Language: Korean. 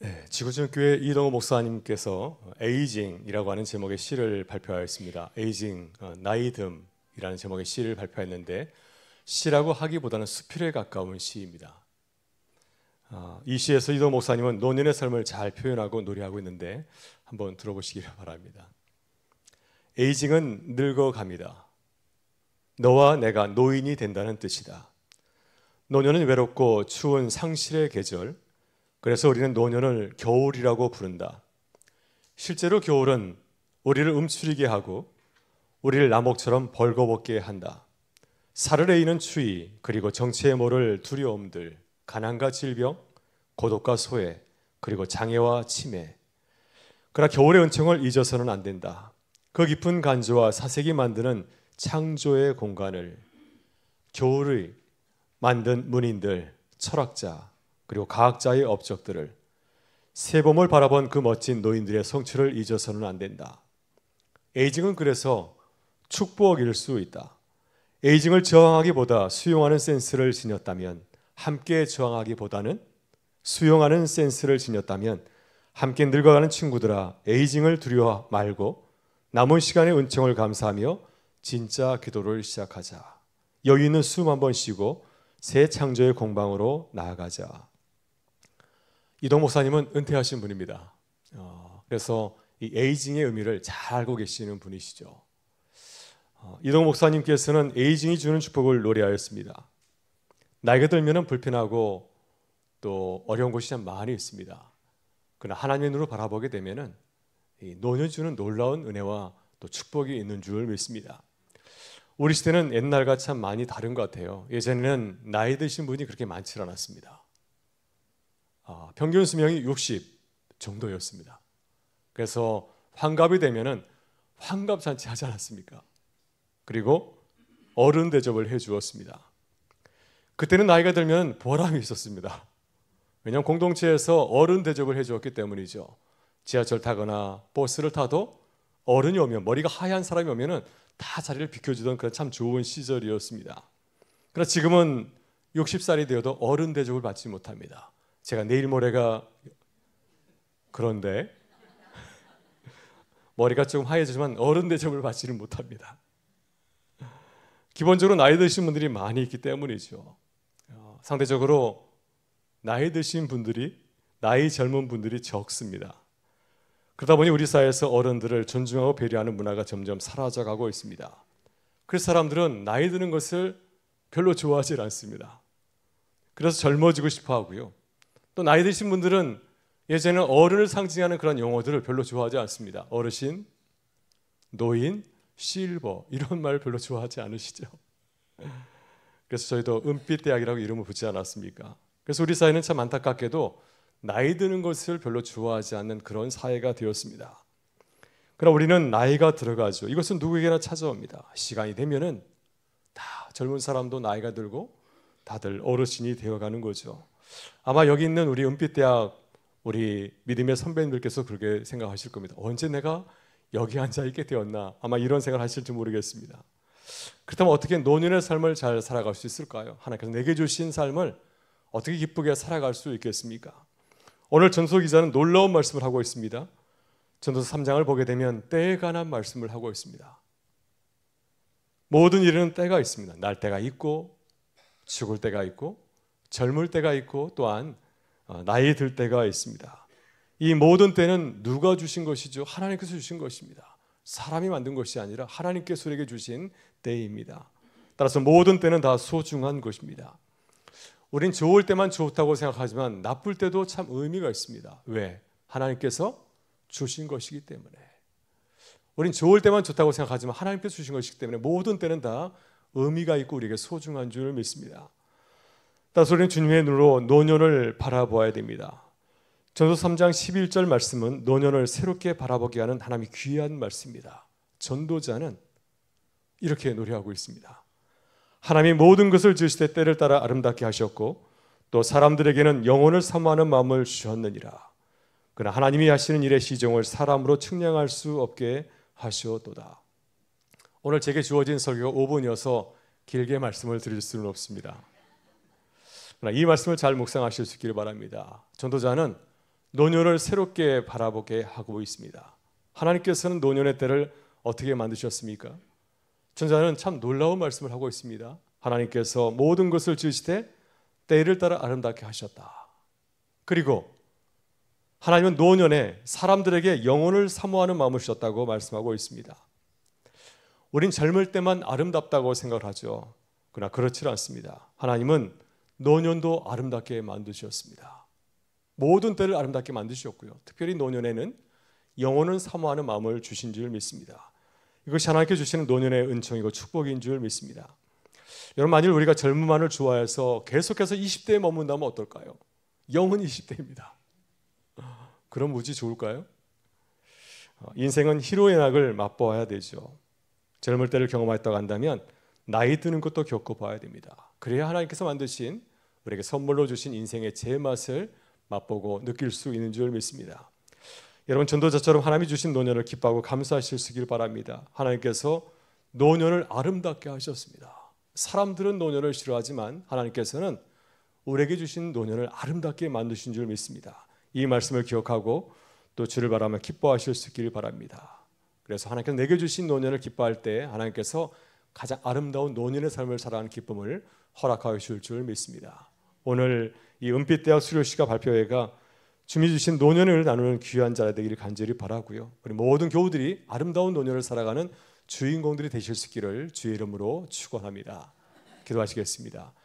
네, 지구촌 교회 이동호 목사님께서 에이징이라고 하는 제목의 시를 발표하였습니다. 에이징 어, 나이듦이라는 제목의 시를 발표했는데 시라고 하기보다는 수필에 가까운 시입니다. 어, 이 시에서 이동호 목사님은 노년의 삶을 잘 표현하고 노래하고 있는데 한번 들어보시기를 바랍니다. 에이징은 늙어갑니다. 너와 내가 노인이 된다는 뜻이다. 노년은 외롭고 추운 상실의 계절, 그래서 우리는 노년을 겨울이라고 부른다. 실제로 겨울은 우리를 움츠리게 하고 우리를 나목처럼 벌거벗게 한다. 살을 에이는 추위, 그리고 정체에 모를 두려움들, 가난과 질병, 고독과 소외, 그리고 장애와 치매. 그러나 겨울의 은총을 잊어서는 안 된다. 그 깊은 간주와 사색이 만드는 창조의 공간을 겨울의 만든 문인들, 철학자, 그리고 과학자의 업적들을 세범을 바라본 그 멋진 노인들의 성취를 잊어서는 안 된다. 에이징은 그래서 축복일 수 있다. 에이징을 저항하기보다 수용하는 센스를 지녔다면 함께 저항하기보다는 수용하는 센스를 지녔다면 함께 늙어가는 친구들아 에이징을 두려워 말고 남은 시간의 은총을 감사하며 진짜 기도를 시작하자. 여유 있는 숨한번 쉬고 새 창조의 공방으로 나아가자. 이동 목사님은 은퇴하신 분입니다. 어, 그래서 이 에이징의 의미를 잘 알고 계시는 분이시죠. 어, 이동 목사님께서는 에이징이 주는 축복을 노래하였습니다. 나이가 들면 불편하고 또 어려운 것이 참 많이 있습니다. 그러나 하나님의 눈으로 바라보게 되면은 노년 주는 놀라운 은혜와 또 축복이 있는 줄 믿습니다. 우리 시대는 옛날과 참 많이 다른 것 같아요. 예전에는 나이 드신 분이 그렇게 많지 않았습니다. 평균 아, 수명이 60 정도였습니다. 그래서 환갑이 되면은 환갑 잔치 하지 않았습니까? 그리고 어른 대접을 해 주었습니다. 그때는 나이가 들면 보람이 있었습니다. 왜냐하면 공동체에서 어른 대접을 해 주었기 때문이죠. 지하철 타거나 버스를 타도 어른이 오면 머리가 하얀 사람이 오면은 다 자리를 비켜주던 그런 참 좋은 시절이었습니다. 그러나 지금은 60살이 되어도 어른 대접을 받지 못합니다. 제가 내일 모레가 그런데 머리가 좀 하얘지지만 어른 대접을 받지는 못합니다. 기본적으로 나이 드신 분들이 많이 있기 때문이죠. 어, 상대적으로 나이 드신 분들이 나이 젊은 분들이 적습니다. 그러다 보니 우리 사회에서 어른들을 존중하고 배려하는 문화가 점점 사라져가고 있습니다. 그래서 사람들은 나이 드는 것을 별로 좋아하지 않습니다. 그래서 젊어지고 싶어 하고요. 또 나이 드신 분들은 예전에 어른을 상징하는 그런 용어들을 별로 좋아하지 않습니다. 어르신, 노인, 실버 이런 말 별로 좋아하지 않으시죠? 그래서 저희도 은빛 대학이라고 이름을 붙지 않았습니까? 그래서 우리 사회는 참 안타깝게도 나이 드는 것을 별로 좋아하지 않는 그런 사회가 되었습니다. 그러나 우리는 나이가 들어가죠. 이것은 누구에게나 찾아옵니다. 시간이 되면은 다 젊은 사람도 나이가 들고 다들 어르신이 되어가는 거죠. 아마 여기 있는 우리 은빛대학 우리 믿음의 선배님들께서 그렇게 생각하실 겁니다. 언제 내가 여기 앉아 있게 되었나 아마 이런 생각을 하실지 모르겠습니다. 그렇다면 어떻게 노년의 삶을 잘 살아갈 수 있을까요? 하나님께서 내게 주신 삶을 어떻게 기쁘게 살아갈 수 있겠습니까? 오늘 전소 기자는 놀라운 말씀을 하고 있습니다. 전도서 3장을 보게 되면 때에 관한 말씀을 하고 있습니다. 모든 일에는 때가 있습니다. 날 때가 있고 죽을 때가 있고 젊을 때가 있고 또한 어, 나이 들 때가 있습니다. 이 모든 때는 누가 주신 것이죠? 하나님께서 주신 것입니다. 사람이 만든 것이 아니라 하나님께서 우리에게 주신 때입니다. 따라서 모든 때는 다 소중한 것입니다. 우린 좋을 때만 좋다고 생각하지만 나쁠 때도 참 의미가 있습니다. 왜? 하나님께서 주신 것이기 때문에. 우린 좋을 때만 좋다고 생각하지만 하나님께서 주신 것이기 때문에 모든 때는 다 의미가 있고 우리에게 소중한 줄 믿습니다. 따라서 우리는 주님의 눈으로 노년을 바라보아야 됩니다. 전도 3장 11절 말씀은 노년을 새롭게 바라보게 하는 하나님의 귀한 말씀입니다. 전도자는 이렇게 노래하고 있습니다. 하나님이 모든 것을 지으시되 때를 따라 아름답게 하셨고 또 사람들에게는 영혼을 사모하는 마음을 주셨느니라. 그러나 하나님이 하시는 일의 시종을 사람으로 측량할 수 없게 하시도다 오늘 제게 주어진 설교가 5분이어서 길게 말씀을 드릴 수는 없습니다. 이 말씀을 잘 묵상하실 수 있기를 바랍니다. 전도자는 노년을 새롭게 바라보게 하고 있습니다. 하나님께서는 노년의 때를 어떻게 만드셨습니까? 전자는 참 놀라운 말씀을 하고 있습니다. 하나님께서 모든 것을 지으시되 때를 따라 아름답게 하셨다. 그리고 하나님은 노년에 사람들에게 영혼을 사모하는 마음을 주셨다고 말씀하고 있습니다. 우린 젊을 때만 아름답다고 생각을 하죠. 그러나 그렇지 않습니다. 하나님은 노년도 아름답게 만드셨습니다. 모든 때를 아름답게 만드셨고요. 특별히 노년에는 영혼을 사모하는 마음을 주신 줄 믿습니다. 이것이 하나님께 주시는 노년의 은총이고 축복인 줄 믿습니다. 여러분 만일 우리가 젊음만을 좋아해서 계속해서 20대에 머문다면 어떨까요? 영은 20대입니다. 그럼 무지 좋을까요? 어, 인생은 희로애락을 맛보아야 되죠. 젊을 때를 경험했다고 한다면 나이 드는 것도 겪어봐야 됩니다. 그래야 하나님께서 만드신 우리에게 선물로 주신 인생의 제맛을 맛보고 느낄 수 있는 줄 믿습니다. 여러분 전도자처럼 하나님이 주신 노년을 기뻐하고 감사하실 수길 바랍니다. 하나님께서 노년을 아름답게 하셨습니다. 사람들은 노년을 싫어하지만 하나님께서는 우리에게 주신 노년을 아름답게 만드신 줄 믿습니다. 이 말씀을 기억하고 또 주를 바라며 기뻐하실 수 있기를 바랍니다. 그래서 하나님께서 내게 주신 노년을 기뻐할 때 하나님께서 가장 아름다운 노년의 삶을 살아가는 기쁨을 허락하여 주실 줄 믿습니다. 오늘 이 은빛대학 수료시가 발표회가 주미 주신 노년을 나누는 귀한 자리 되기를 간절히 바라고요. 우리 모든 교우들이 아름다운 노년을 살아가는 주인공들이 되실 수 있기를 주의 이름으로 축원합니다. 기도하시겠습니다.